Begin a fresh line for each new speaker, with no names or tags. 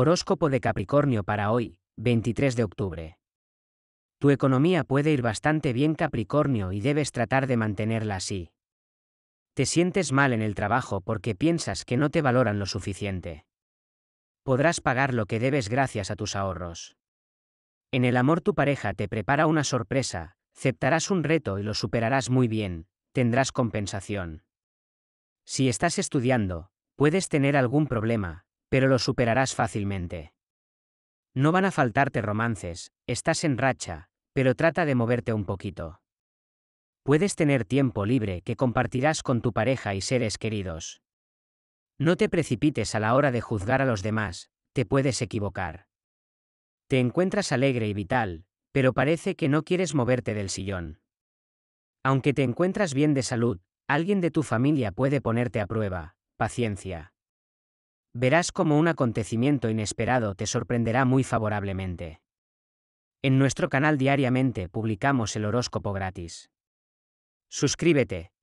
Horóscopo de Capricornio para hoy, 23 de octubre. Tu economía puede ir bastante bien Capricornio y debes tratar de mantenerla así. Te sientes mal en el trabajo porque piensas que no te valoran lo suficiente. Podrás pagar lo que debes gracias a tus ahorros. En el amor tu pareja te prepara una sorpresa, aceptarás un reto y lo superarás muy bien, tendrás compensación. Si estás estudiando, puedes tener algún problema, pero lo superarás fácilmente. No van a faltarte romances, estás en racha, pero trata de moverte un poquito. Puedes tener tiempo libre que compartirás con tu pareja y seres queridos. No te precipites a la hora de juzgar a los demás, te puedes equivocar. Te encuentras alegre y vital, pero parece que no quieres moverte del sillón. Aunque te encuentras bien de salud, alguien de tu familia puede ponerte a prueba, paciencia verás como un acontecimiento inesperado te sorprenderá muy favorablemente. En nuestro canal diariamente publicamos el horóscopo gratis. Suscríbete,